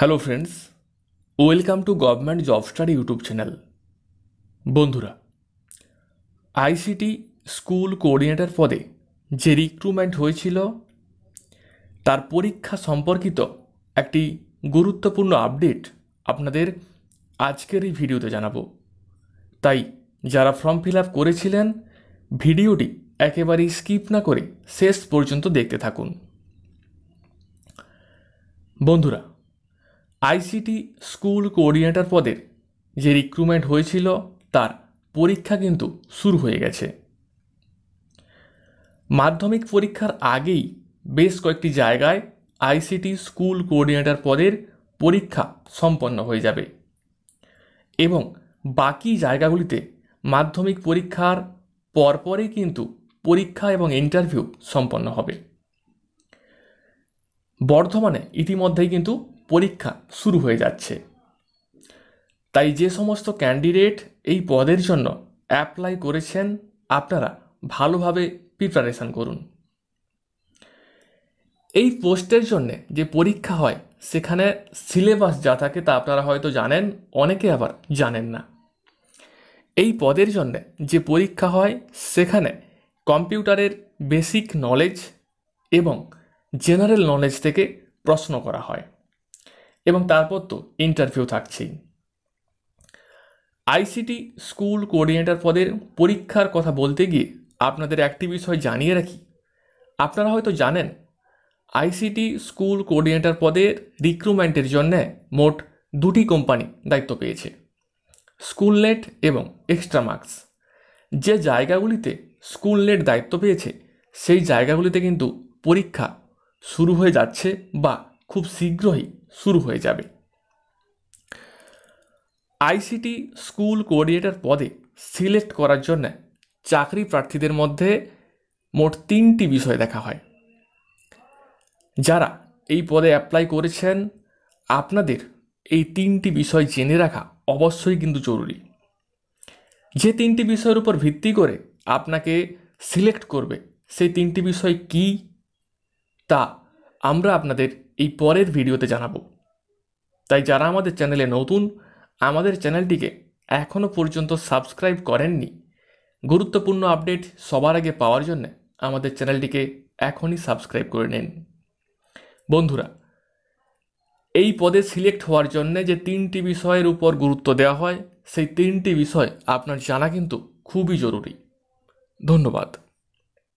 hello friends welcome to government job study YouTube channel বন্ধুরা ICT school coordinator পদে যে recruitment হয়েছিল তার পরীক্ষা সম্পর্কিত একটি গুরুত্বপূর্ণ আপডেট আপনাদের আজকের এই ভিডিওতে জানাবো তাই যারা ফর্ম ফিল আপ করেছিলেন ভিডিওটি একেবারেই স্কিপ না করে শেষ পর্যন্ত দেখতে থাকুন বন্ধুরা আইসিটি স্কুল কোঅর্ডিনেটর পদের যে রিক্রুটমেন্ট হয়েছিল তার পরীক্ষা কিন্তু শুরু হয়ে গেছে মাধ্যমিক পরীক্ষার আগেই বেশ কয়েকটি জায়গায় আইসিটি স্কুল কোঅর্ডিনেটর পদের পরীক্ষা সম্পন্ন হয়ে যাবে এবং বাকি জায়গাগুলিতে মাধ্যমিক পরীক্ষার পরপরই কিন্তু পরীক্ষা এবং ইন্টারভিউ সম্পন্ন হবে বর্ধমানে ইতিমধ্যেই কিন্তু পরীক্ষা শুরু হয়ে যাচ্ছে তাই যে সমস্ত ক্যান্ডিডেট এই পদের জন্য অ্যাপ্লাই করেছেন আপনারা ভালোভাবে প্রিপারেশান করুন এই পোস্টের জন্যে যে পরীক্ষা হয় সেখানে সিলেবাস যা থাকে তা আপনারা হয়তো জানেন অনেকে আবার জানেন না এই পদের জন্যে যে পরীক্ষা হয় সেখানে কম্পিউটারের বেসিক নলেজ এবং জেনারেল নলেজ থেকে প্রশ্ন করা হয় এবং তারপর তো ইন্টারভিউ থাকছেই আইসিটি স্কুল কোঅর্ডিনেটর পদের পরীক্ষার কথা বলতে গিয়ে আপনাদের একটি বিষয় জানিয়ে রাখি আপনারা হয়তো জানেন আইসিটি স্কুল কোঅর্ডিনেটর পদের রিক্রুটমেন্টের জন্য মোট দুটি কোম্পানি দায়িত্ব পেয়েছে স্কুল নেট এবং এক্সট্রা মার্কস যে জায়গাগুলিতে স্কুল নেট দায়িত্ব পেয়েছে সেই জায়গাগুলিতে কিন্তু পরীক্ষা শুরু হয়ে যাচ্ছে বা খুব শীঘ্রই শুরু হয়ে যাবে আইসিটি স্কুল কোঅর্ডিনেটর পদে সিলেক্ট করার জন্য চাকরি প্রার্থীদের মধ্যে মোট তিনটি বিষয় দেখা হয় যারা এই পদে অ্যাপ্লাই করেছেন আপনাদের এই তিনটি বিষয় জেনে রাখা অবশ্যই কিন্তু জরুরি যে তিনটি বিষয়ের উপর ভিত্তি করে আপনাকে সিলেক্ট করবে সেই তিনটি বিষয় কি তা আমরা আপনাদের এই পরের ভিডিওতে জানাবো তাই যারা আমাদের চ্যানেলে নতুন আমাদের চ্যানেলটিকে এখনও পর্যন্ত সাবস্ক্রাইব করেননি গুরুত্বপূর্ণ আপডেট সবার আগে পাওয়ার জন্য আমাদের চ্যানেলটিকে এখনই সাবস্ক্রাইব করে নিন বন্ধুরা এই পদে সিলেক্ট হওয়ার জন্য যে তিনটি বিষয়ের উপর গুরুত্ব দেওয়া হয় সেই তিনটি বিষয় আপনার জানা কিন্তু খুবই জরুরি ধন্যবাদ